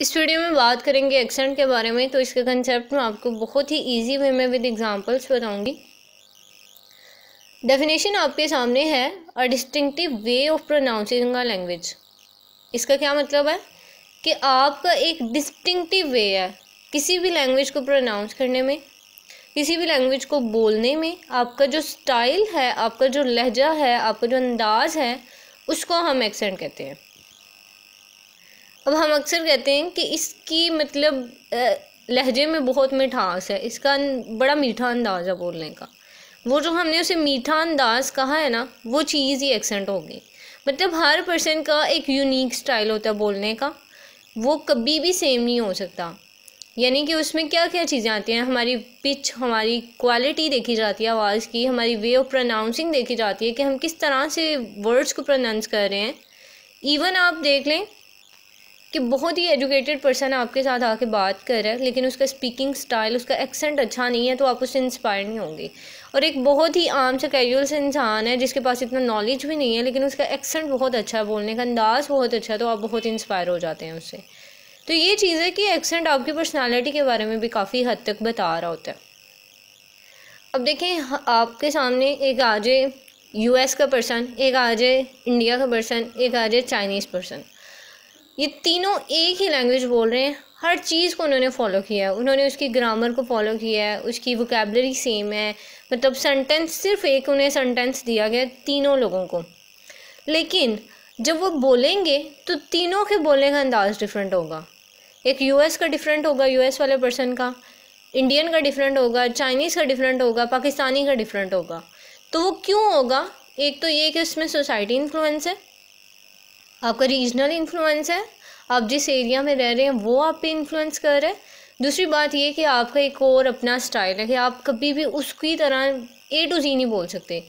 इस वीडियो में बात करेंगे एक्सेंट के बारे में तो इसके कंसेप्ट में आपको बहुत ही इजी वे में विद एग्जांपल्स बताऊंगी डेफिनेशन आपके सामने है a distinctive way of pronouncing a language इसका क्या मतलब है कि आपका एक डिस्टिंक्टिव वे है किसी भी लैंग्वेज को प्रोनाउंस करने में किसी भी लैंग्वेज को बोलने में आपका जो स्टाइल है आपका जो लहजा है आपका जो अंदाज़ है उसको हम एक्सेंट कहते हैं अब हम अक्सर कहते हैं कि इसकी मतलब लहजे में बहुत मिठास है इसका बड़ा मीठा अंदाज़ है बोलने का वो जो हमने उसे मीठा अंदाज़ कहा है ना वो चीज़ ही एक्सेंट होगी मतलब हर पर्सन का एक यूनिक स्टाइल होता है बोलने का वो कभी भी सेम नहीं हो सकता यानी कि उसमें क्या क्या चीज़ें आती हैं हमारी पिच हमारी क्वालिटी देखी जाती है आवाज़ की हमारी वे ऑफ प्रनाउंसिंग देखी जाती है कि हम किस तरह से वर्ड्स को प्रोनाउंस कर रहे हैं इवन आप देख लें कि बहुत ही एजुकेटेड पर्सन आपके साथ आके बात कर रहा है लेकिन उसका स्पीकिंग स्टाइल उसका एक्सेंट अच्छा नहीं है तो आप उससे इंस्पायर नहीं होंगे और एक बहुत ही आम से कैजुअल से इंसान है जिसके पास इतना नॉलेज भी नहीं है लेकिन उसका एक्सेंट बहुत अच्छा है बोलने का अंदाज़ बहुत अच्छा है तो आप बहुत इंस्पायर हो जाते हैं उससे तो ये चीज़ है कि एक्सेंट आपकी पर्सनैलिटी के बारे में भी काफ़ी हद तक बता रहा होता है अब देखें आपके सामने एक आ जाए यूएस का पर्सन एक आ जाए इंडिया का पर्सन एक आ जाए चाइनीज़ पर्सन ये तीनों एक ही लैंग्वेज बोल रहे हैं हर चीज़ को उन्होंने फॉलो किया है उन्होंने उसकी ग्रामर को फॉलो किया है उसकी वोकेबलरी सेम है मतलब सेंटेंस सिर्फ एक उन्हें सेंटेंस दिया गया तीनों लोगों को लेकिन जब वो बोलेंगे तो तीनों के बोलने का अंदाज़ डिफरेंट होगा एक यूएस का डिफरेंट होगा यूएस वाले पर्सन का इंडियन का डिफरेंट होगा चाइनीज़ का डिफरेंट होगा पाकिस्तानी का डिफरेंट होगा तो वो क्यों होगा एक तो ये कि उसमें सोसाइटी इन्फ्लुएंस है आपका रीजनल इन्फ्लुएंस है आप जिस एरिया में रह रहे हैं वो आप पे इन्फ्लुएंस कर रहे हैं दूसरी बात ये कि आपका एक और अपना स्टाइल है कि आप कभी भी उसकी तरह ए टू जी नहीं बोल सकते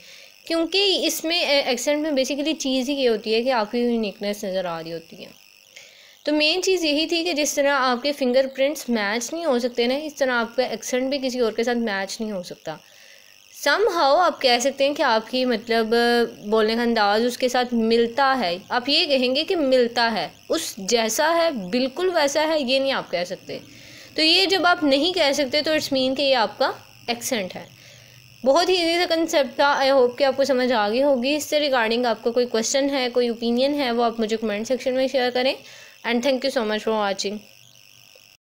क्योंकि इसमें एक्सेंट में बेसिकली चीज़ ही ये होती है कि आपकी यूनिकनेस नज़र आ रही होती है तो मेन चीज़ यही थी कि जिस तरह आपके फिंगरप्रिंट्स मैच नहीं हो सकते ना इस तरह आपका एक्सेंट भी किसी और के साथ मैच नहीं हो सकता सम हाउ आप कह सकते हैं कि आपकी मतलब बोलने का अंदाज़ उसके साथ मिलता है आप ये कहेंगे कि मिलता है उस जैसा है बिल्कुल वैसा है ये नहीं आप कह सकते तो ये जब आप नहीं कह सकते तो इट्स मीन कि ये आपका एक्सेंट है बहुत ही ईजी सा कंसेप्ट था आई होप कि आपको समझ आ गई होगी इससे रिगार्डिंग आपका कोई क्वेश्चन है कोई ओपिनियन है वो आप मुझे कमेंट सेक्शन में शेयर करें and thank you so much for watching